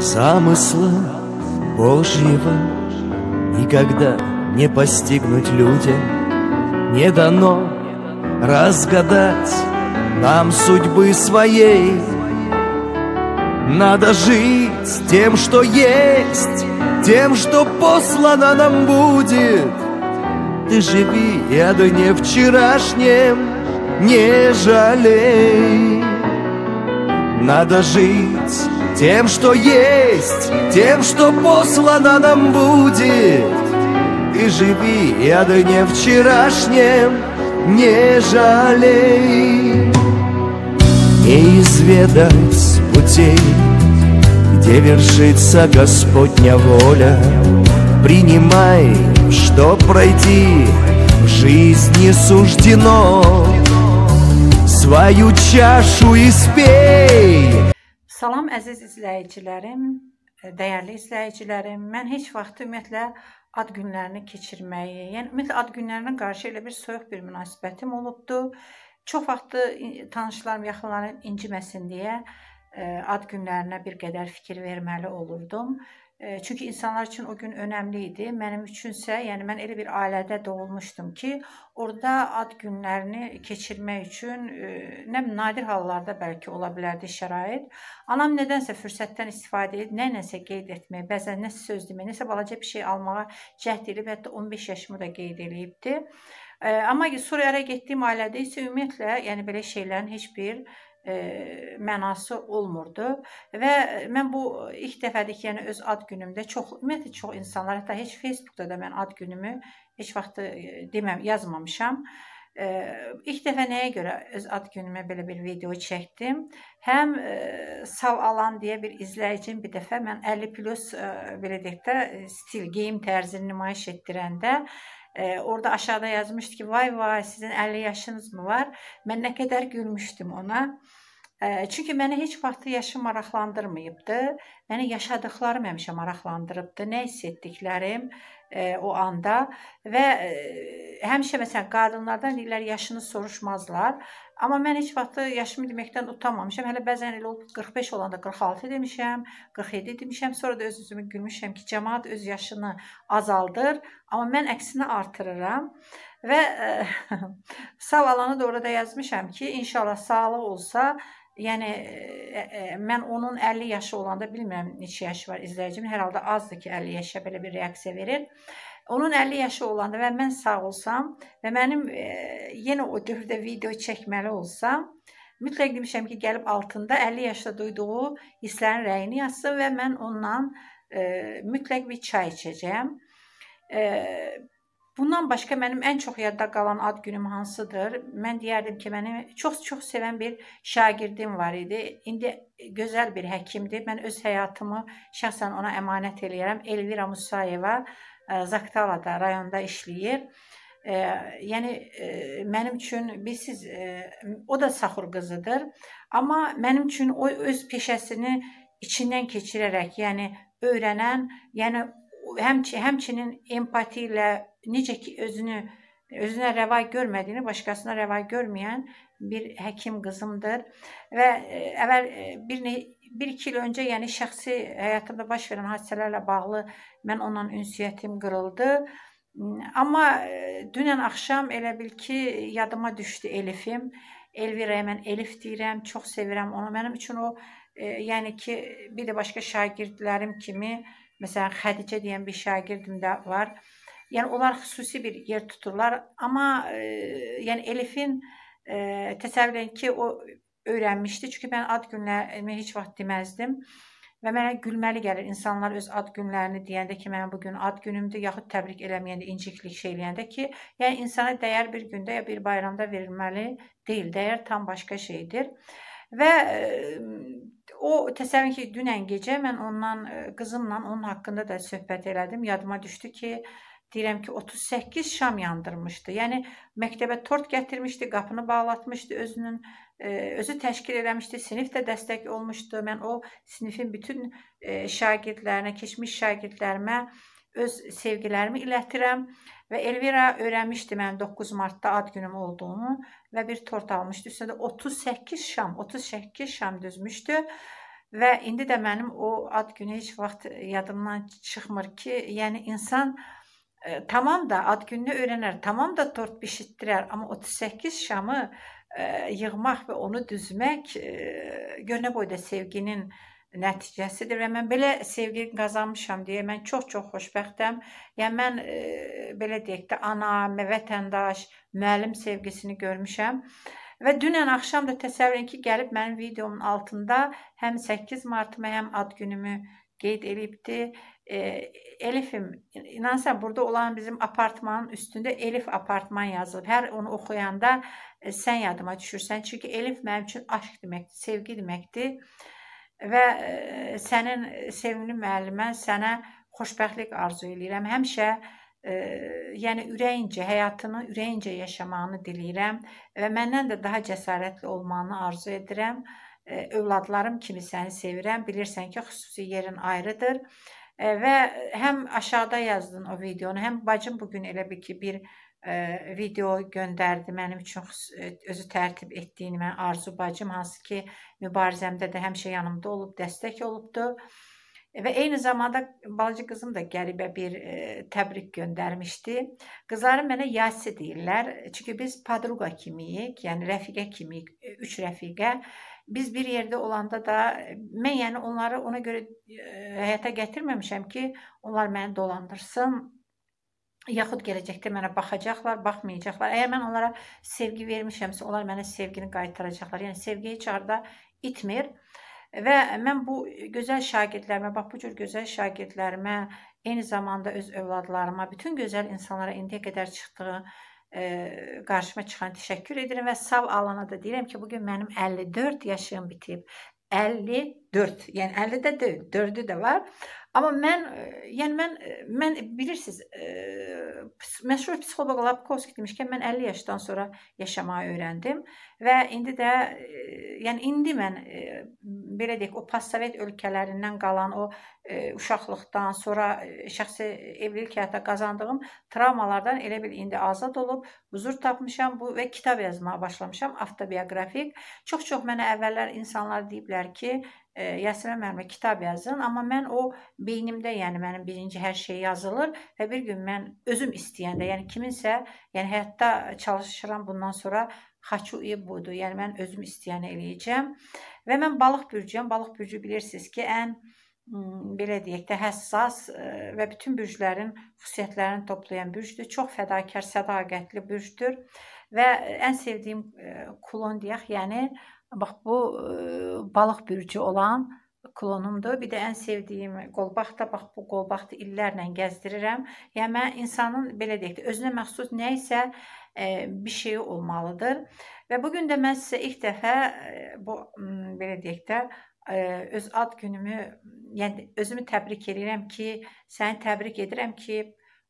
замысла Божьего Никогда не постигнуть людям Не дано разгадать нам судьбы своей Надо жить тем, что есть Тем, что послано нам будет Ты живи и о дне вчерашнем Не жалей Надо жить тем, что есть, тем, что послано нам будет И живи и о дне вчерашнем не жалей Не изведать путей, где вершится Господня воля Принимай, что пройти в жизни суждено Свою чашу испей Salam əziz izləyicilərim, e, dəyərli izləyicilərim. Mən heç vaxt ümumiyyətlə ad günlərini keçirməyi, yəni ümumiyyətlə ad günlərinə qarşı elə bir soyuq bir münasibətim olubdu. Çox vaxtı tanışlarım, yaxınlarım inciməsin deyə e, ad günlərinə bir qədər fikir verməli olurdum. Çünki insanlar üçün o gün önəmli idi. Mənim üçünsə, yəni mən elə bir ailədə doğulmuşdum ki, orada ad günlərini keçirmək üçün nə nadir hallarda bəlkə ola bilərdi şərait. Anam nədənsə fürsətdən istifadə edib, nə nəsə qeyd etməyə, bəzən nə söz deməyə, nəsə balaca bir şey almağa cəhd edib, hətta 15 yaşımı da qeyd eləyibdi. Amma Suriyaya getdiyim ailədə isə ümumiyyətlə, yəni belə şeylərin heç bir e, mənası olmurdu və mən bu ilk dəfədir ki, yəni öz ad günümdə çox ümumiyyətlə çox insanlar, hətta heç Facebookda da mən ad günümü heç vaxt e, deməm, yazmamışam. E, ilk dəfə nəyə görə öz ad günümə belə bir video çəkdim? Həm e, Sal Alan deyə bir izləyicim bir dəfə mən 50 plus e, belə deyək də e, stil geyim tərzini nümayiş etdirəndə e, E, orada aşağıda yazmışdı ki vay vay sizin 50 yaşınız mı var? Mən nə qədər gülmüşdüm ona. Çünki məni heç vaxt yaşım maraqlandırmayıbdı. Məni yaşadıqlarım həmişə maraqlandırıbdı. Nə hiss etdiklərim o anda və həmişə məsələn qadınlardan deyirlər yaşını soruşmazlar. Amma mən heç vaxt yaşımı deməkdən utanmamışam. Hələ bəzən elə olub 45 olanda 46 demişəm, 47 demişəm. Sonra da öz-özümə gülmüşəm ki, cəmaət öz yaşını azaldır, amma mən əksinə artırıram. Və sağ alanı da orada yazmışam ki, inşallah sağlıq olsa Yəni ə, e, ə, e, mən onun 50 yaşı olanda bilmirəm neçə yaşı var izləyicim. Hər halda azdır ki 50 yaşa belə bir reaksiya verir. Onun 50 yaşı olanda və mən sağ olsam və mənim ə, e, yenə o dövrdə video çəkməli olsam, mütləq demişəm ki, gəlib altında 50 yaşda duyduğu hisslərin rəyini yazsın və mən ondan ə, mütləq bir çay içəcəyəm. Ə, Bundan başqa mənim ən çox yadda qalan ad günüm hansıdır? Mən deyərdim ki, mənim çox-çox sevən bir şagirdim var idi. İndi gözəl bir həkimdir. Mən öz həyatımı şəxsən ona əmanət eləyirəm. Elvira Musayeva e, Zaktalada rayonda işləyir. E, yəni e, mənim üçün bilsiz e, o da saxur qızıdır. Amma mənim üçün o öz peşəsini içindən keçirərək, yəni öyrənən, yəni həmçi, həmçinin empati ilə necə ki özünü özünə rəva görmədiyini başqasına rəva görməyən bir həkim qızımdır və əvvəl e, e, bir bir iki il öncə, yəni şəxsi həyatımda baş verən hadisələrlə bağlı mən onunla ünsiyyətim qırıldı. Amma e, dünən axşam elə bil ki, yadıma düşdü Elifim. Elviraya mən Elif deyirəm, çox sevirəm onu. Mənim üçün o, e, yəni ki, bir də başqa şagirdlərim kimi e, Məsələn, Xədicə deyən bir şagirdim də var. Yəni onlar xüsusi bir yer tuturlar, amma e, yəni Elifin e, təsəvvür edin ki, o öyrənmişdi. Çünki mən ad günlərimi heç vaxt deməzdim. Və mənə gülməli gəlir insanlar öz ad günlərini deyəndə ki, mənim bu gün ad günümdür, yaxud təbrik eləməyəndə, inciklik şey eləyəndə ki, yəni insana dəyər bir gündə ya bir bayramda verilməli deyil. Dəyər tam başqa şeydir. Və e, o təsəvvür ki, dünən gecə mən ondan e, qızımla onun haqqında da söhbət elədim. Yadıma düşdü ki, deyirəm ki, 38 şam yandırmışdı. Yəni məktəbə tort gətirmişdi, qapını bağlatmışdı özünün, e, özü təşkil eləmişdi, sinif də dəstək olmuşdu. Mən o sinifin bütün e, şagirdlərinə, keçmiş şagirdlərimə öz sevgilərimi ilətirəm. Və Elvira öyrənmişdi mənim 9 martda ad günüm olduğunu və bir tort almışdı. Üstünə də 38 şam, 38 şam düzmüşdü. Və indi də mənim o ad günü heç vaxt yadımdan çıxmır ki, yəni insan e, tamam da ad gününü öyrənər, tamam da tort bişitdirər, amma 38 şamı e, yığmaq və onu düzmək e, gönə boyda sevginin e, nəticəsidir və mən belə sevgi qazanmışam deyə mən çox-çox xoşbəxtəm. Yəni mən e, belə deyək də ana, vətəndaş, müəllim sevgisini görmüşəm. Və dünən axşam da təsəvvür edin ki, gəlib mənim videomun altında həm 8 martımı, həm ad günümü qeyd elibdi. E, Elifim, inansan burada olan bizim apartmanın üstündə Elif apartman yazılıb. Hər onu oxuyanda e, sən yadıma düşürsən. Çünki Elif mənim üçün aşk deməkdir, sevgi deməkdir və sənin sevimli müəllimən sənə xoşbəxtlik arzu eləyirəm. Həmişə ə, yəni ürəyincə həyatını ürəyincə yaşamağını diləyirəm və məndən də daha cəsarətli olmağını arzu edirəm. Ə, övladlarım kimi səni sevirəm. Bilirsən ki, xüsusi yerin ayrıdır. Ə, və həm aşağıda yazdın o videonu, həm bacım bu gün elə bir ki, bir ə, video göndərdi mənim üçün özü tərtib etdiyini mən Arzu bacım hansı ki mübarizəmdə də həmişə yanımda olub, dəstək olubdu. Və eyni zamanda balaca qızım da qəribə bir ə, təbrik göndərmişdi. Qızlarım mənə Yasi deyirlər. Çünki biz padruqa kimiyik, yəni rəfiqə kimiyik, üç rəfiqə. Biz bir yerdə olanda da mən yəni onları ona görə ə, həyata gətirməmişəm ki, onlar məni dolandırsın yaxud gələcəkdə mənə baxacaqlar, baxmayacaqlar. Əgər mən onlara sevgi vermişəmsə, onlar mənə sevgini qaytaracaqlar. Yəni sevgi heç arda itmir. Və mən bu gözəl şagirdlərimə, bax bu cür gözəl şagirdlərimə, eyni zamanda öz övladlarıma, bütün gözəl insanlara indiyə qədər çıxdığı ə, e, qarşıma çıxan təşəkkür edirəm və sağ alana da deyirəm ki, bu gün mənim 54 yaşım bitib. 54. Yəni 50-də 4-ü də var. Amma mən, e, yəni mən e, mən bilirsiniz, ə, məşhur psixoloq Lapkovski demişkən mən 50 yaşdan sonra yaşamağı öyrəndim və indi də e, yəni indi mən e, belə deyək o postsovet ölkələrindən qalan o e, uşaqlıqdan sonra e, şəxsi evlilik həyata qazandığım travmalardan elə bil indi azad olub huzur tapmışam bu və kitab yazmağa başlamışam avtobioqrafik. Çox-çox mənə əvvəllər insanlar deyiblər ki, E, Yəsirəm müəllimə kitab yazın, amma mən o beynimdə, yəni mənim birinci hər şey yazılır və bir gün mən özüm istəyəndə, yəni kiminsə, yəni həyatda çalışıram bundan sonra xaçuyu budur. Yəni mən özüm istəyəni eləyəcəm. Və mən balıq bürcüyəm. Balıq bürcü bilirsiniz ki, ən belə deyək də həssas və bütün bürclərin xüsusiyyətlərini toplayan bürcdür. Çox fədakar, sədaqətli bürcdür və ən sevdiyim kulon deyək, yəni Bax bu e, balıq bürcü olan klonumdur. Bir də ən sevdiyim qolbaq da bax bu qolbaqda illərlə gəzdirirəm. Yəni mən insanın belə deyək də özünə məxsus nə isə e, bir şeyi olmalıdır. Və bu gün də mən sizə ilk dəfə e, bu belə deyək də e, öz ad günümü, yəni özümü təbrik edirəm ki, səni təbrik edirəm ki,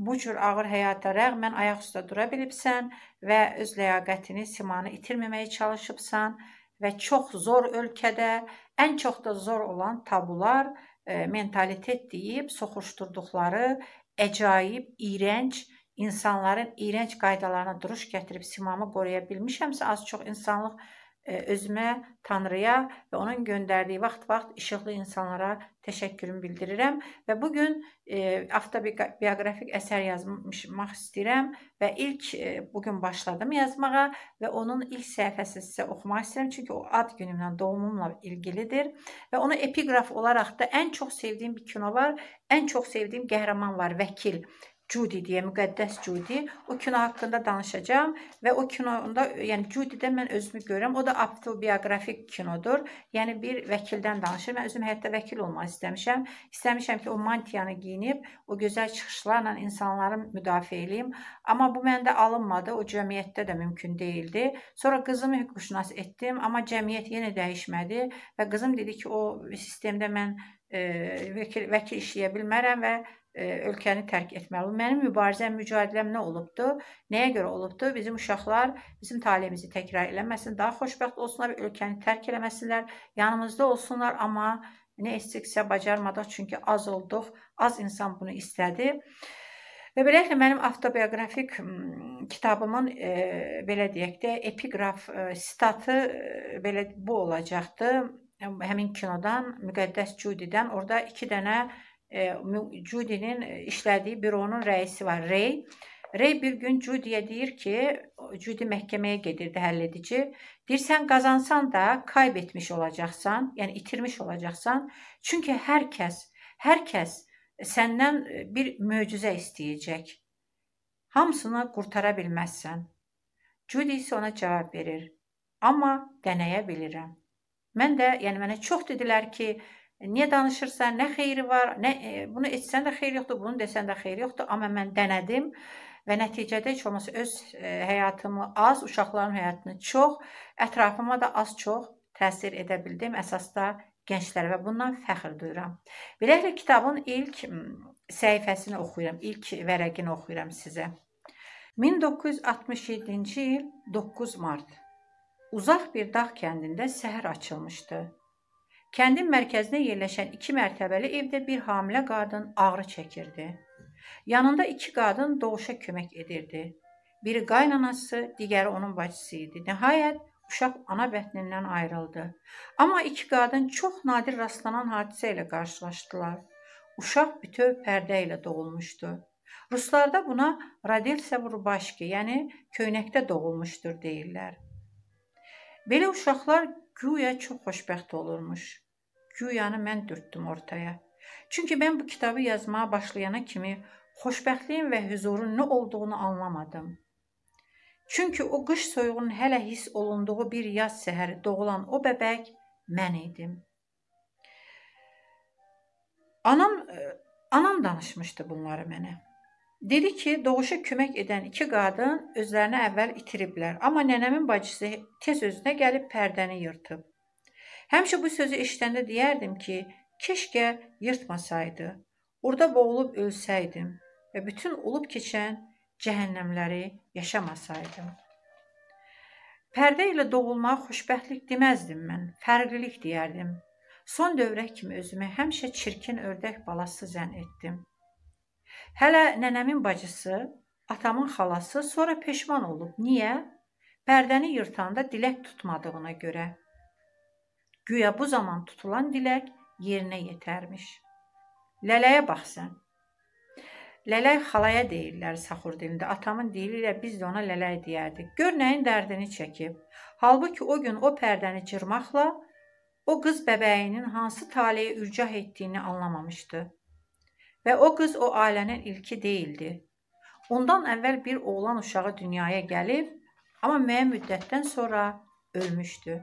bu cür ağır həyata rəğmən ayaq üstə dura bilibsən və öz ləyaqətini, simanı itirməməyə çalışıbsan və çox zor ölkədə ən çox da zor olan tabular e, mentalitet deyib soxuşdurduqları əcaib, iyrənc insanların iyrənc qaydalarına duruş gətirib simamı qoruya bilmişəmsə, az çox insanlıq E, özümə, Tanrıya və onun göndərdiyi vaxt-vaxt işıqlı insanlara təşəkkürümü bildirirəm və bu gün e, avtobioqrafik əsər yazmaq istəyirəm və ilk e, bu gün başladım yazmağa və onun ilk səhifəsini sizə oxumaq istəyirəm çünki o ad günümlə, doğumumla ilgilidir və onu epiqraf olaraq da ən çox sevdiyim bir kino var, ən çox sevdiyim qəhrəman var, Vəkil. Cudi deyə müqəddəs Cudi. O kino haqqında danışacağam və o kinoda yəni Cudidə mən özümü görürəm. O da avtobioqrafik kinodur. Yəni bir vəkildən danışır. Mən özüm həyatda vəkil olmaq istəmişəm. İstəmişəm ki, o mantiyanı geyinib o gözəl çıxışlarla insanları müdafiə eləyim. Amma bu məndə alınmadı. O cəmiyyətdə də mümkün değildi. Sonra qızımı hüquqşünas etdim, amma cəmiyyət yenə dəyişmədi və qızım dedi ki, o sistemdə mən e, vəkil vəkil işləyə bilmərəm və E, ölkəni tərk etməli. Mənim mübarizəm, mücadiləm nə olubdu? Nəyə görə olubdu? Bizim uşaqlar bizim taleyimizi təkrar eləməsin, daha xoşbəxt olsunlar, ölkəni tərk eləməsinlər, yanımızda olsunlar, amma nə etsiksə bacarmadıq, çünki az olduq, az insan bunu istədi. Və beləliklə mənim avtobioqrafik kitabımın e, belə deyək də epiqraf e, sitatı e, belə bu olacaqdı. Həmin kinodan Müqəddəs Cudidən orada 2 dənə e, Judy'nin e, işlədiyi büronun rəisi var, Ray. Ray bir gün Judy'yə deyir ki, Judy məhkəməyə gedirdi həll edici. Deyir, sən qazansan da kaybetmiş olacaqsan, yəni itirmiş olacaqsan. Çünki hər kəs, hər kəs səndən e, bir möcüzə istəyəcək. Hamısını qurtara bilməzsən. Judy isə ona cavab verir. Amma dənəyə bilirəm. Mən də, yəni mənə çox dedilər ki, E, niyə danışırsan? Nə xeyri var? Nə e, bunu etsən də xeyir yoxdur, bunu desən də xeyir yoxdur, amma mən dənədim və nəticədə heç olmasa öz e, həyatımı az, uşaqların həyatını çox, ətrafıma da az çox təsir edə bildim. Əsasda gənclər və bundan fəxr duyuram. Beləliklə kitabın ilk səhifəsini oxuyuram, ilk vərəqini oxuyuram sizə. 1967-ci il 9 mart. Uzaq bir dağ kəndində səhər açılmışdı. Kəndin mərkəzinə yerləşən iki mərtəbəli evdə bir hamilə qadın ağrı çəkirdi. Yanında iki qadın doğuşa kömək edirdi. Biri qaynanası, digəri onun bacısı idi. Nəhayət uşaq ana bətnindən ayrıldı. Amma iki qadın çox nadir rastlanan hadisə ilə qarşılaşdılar. Uşaq bütöv pərdə ilə doğulmuşdu. Ruslarda buna Radelsa Vurbashki, yəni köynəkdə doğulmuşdur deyirlər. Belə uşaqlar güya çox xoşbəxt olurmuş. Güyanı mən dürtdüm ortaya. Çünki mən bu kitabı yazmağa başlayana kimi xoşbəxtliyin və huzurun nə olduğunu anlamadım. Çünki o qış soyuğunun hələ hiss olunduğu bir yaz səhəri doğulan o bəbək mən idim. Anam e, anam danışmışdı bunları mənə. Dedi ki, doğuşa kömək edən iki qadın özlərini əvvəl itiriblər, amma nənəmin bacısı tez özünə gəlib pərdəni yırtıb. Həmişə bu sözü eşidəndə deyərdim ki, keşkə yırtmasaydı. Orda boğulub ölsəydim və bütün olub keçən cəhənnəmləri yaşamasaydım. Pərdə ilə doğulmağa xoşbəxtlik deməzdim mən, fərqlilik deyərdim. Son dövrə kimi özümü həmişə çirkin ördək balası zənn etdim. Hələ nənəmin bacısı, atamın xalası sonra peşman olub. Niyə? Pərdəni yırtanda dilək tutmadığına görə. Güya bu zaman tutulan dilək yerinə yetərmiş. Lələyə bax sən. Lələk xalaya deyirlər saxur dilində. Atamın dili ilə biz də ona lələk deyərdik. Gör nəyin dərdini çəkib. Halbuki o gün o pərdəni cırmaqla o qız bəbəyinin hansı taleyə ürcah etdiyini anlamamışdı. Və o qız o ailənin ilki deyildi. Ondan əvvəl bir oğlan uşağı dünyaya gəlib, amma müəyyən müddətdən sonra ölmüşdü.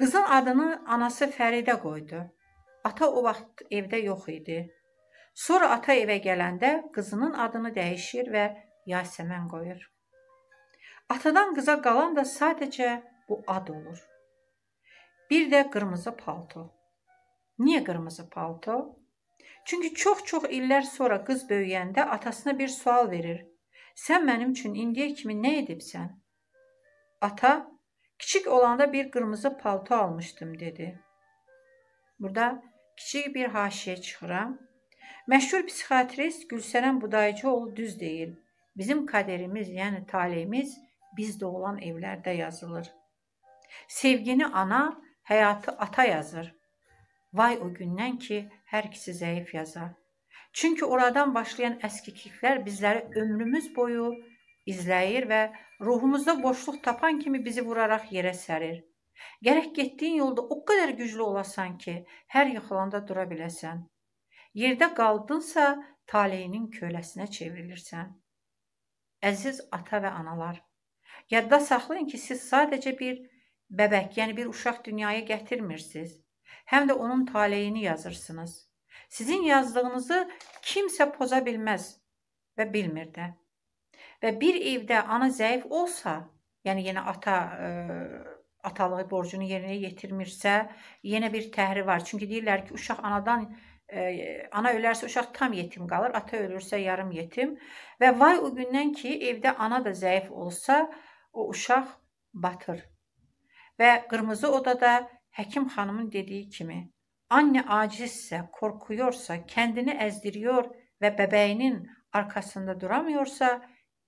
Qızın adını anası Fəridə qoydu. Ata o vaxt evdə yox idi. Sonra ata evə gələndə qızının adını dəyişir və Yasəmən qoyur. Atadan qıza qalan da sadəcə bu ad olur. Bir də qırmızı palto. Niyə qırmızı palto? Çünki çox-çox illər sonra qız böyüyəndə atasına bir sual verir. Sən mənim üçün indiyə kimi nə edibsən? Ata, kiçik olanda bir qırmızı palto almışdım dedi. Burada kiçik bir haşiyə çıxıram. Məşhur psixiatrist Gülsərən Budaycıoğlu düz deyir. Bizim qədərimiz, yəni taleyimiz bizdə olan evlərdə yazılır. Sevgini ana, həyatı ata yazır. Vay o gündən ki, Hər ikisi zəif yazar. Çünki oradan başlayan əskikliklər bizləri ömrümüz boyu izləyir və ruhumuzda boşluq tapan kimi bizi vuraraq yerə sərir. Gərək getdiyin yolda o qədər güclü olasan ki, hər yıxılanda dura biləsən. Yerdə qaldınsa, taleyinin köləsinə çevrilirsən. Əziz ata və analar, yadda saxlayın ki, siz sadəcə bir bəbək, yəni bir uşaq dünyaya gətirmirsiniz həm də onun taleyini yazırsınız. Sizin yazdığınızı kimsə poza bilməz və bilmir də. Və bir evdə ana zəif olsa, yəni yenə ata ə, e, atalığı borcunu yerinə yetirmirsə, yenə bir təhri var. Çünki deyirlər ki, uşaq anadan ə, e, ana ölərsə uşaq tam yetim qalır, ata ölürsə yarım yetim və vay o gündən ki, evdə ana da zəif olsa, o uşaq batır. Və qırmızı odada Həkim xanımın dediyi kimi, anne acizsə, korkuyorsa, kəndini əzdiriyor və bəbəyinin arkasında duramıyorsa,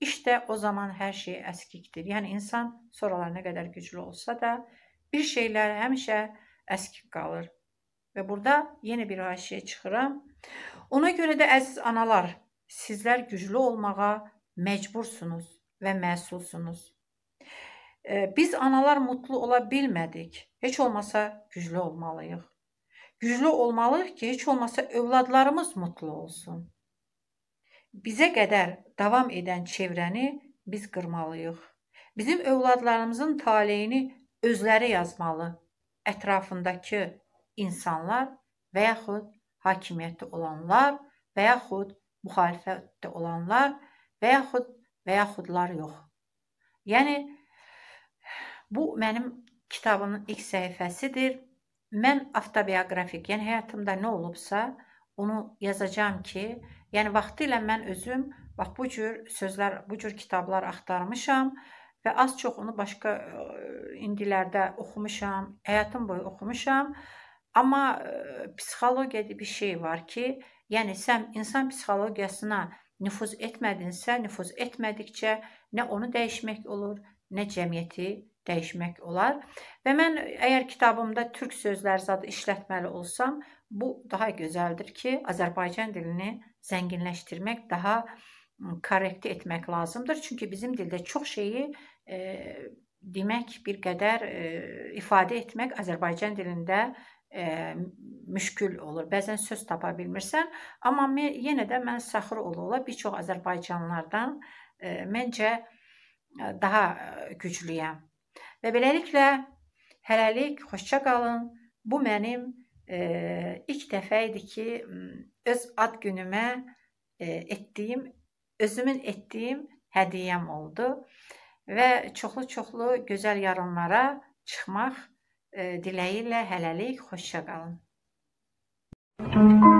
işte o zaman hər şey əskikdir. Yəni insan sonralar nə qədər güclü olsa da, bir şeylər həmişə əskik qalır. Və burada yeni bir haşiyə çıxıram. Ona görə də əziz analar, sizlər güclü olmağa məcbursunuz və məsulsunuz. Biz analar mutlu ola bilmədik. Heç olmasa güclü olmalıyıq. Güclü olmalıyıq ki, heç olmasa övladlarımız mutlu olsun. Bizə qədər davam edən çevrəni biz qırmalıyıq. Bizim övladlarımızın taleyini özləri yazmalı. Ətrafındakı insanlar və yaxud hakimiyyətdə olanlar və yaxud müxalifətdə olanlar və yaxud və yaxudlar yox. Yəni Bu mənim kitabımın ilk səhifəsidir. Mən avtobioqrafik, yəni həyatımda nə olubsa, onu yazacağam ki, yəni vaxtilə mən özüm bax bu cür sözlər, bu cür kitablar axtarmışam və az çox onu başqa indilərdə oxumuşam, həyatım boyu oxumuşam. Amma psixologiyada bir şey var ki, yəni sən insan psixologiyasına nüfuz etmədinsə, nüfuz etmədikcə nə onu dəyişmək olur, nə cəmiyyəti dəyişmək olar. Və mən əgər kitabımda türk sözləri zad işlətməli olsam, bu daha gözəldir ki, Azərbaycan dilini zənginləşdirmək, daha korrekti etmək lazımdır. Çünki bizim dildə çox şeyi e, demək bir qədər e, ifadə etmək Azərbaycan dilində e, müşkül olur. Bəzən söz tapa bilmirsən, amma mən, yenə də mən Səxroğlu ola bir çox Azərbaycanlılardan e, məncə daha güclüyəm. Və beləliklə hələlik xoşça qalın. Bu mənim e, ilk dəfə idi ki, öz ad günümə e, etdiyim, özümün etdiyim hədiyyəm oldu və çoxlu-çoxlu gözəl yarınlara çıxmaq e, diləyi ilə hələlik xoşça qalın. Thank you.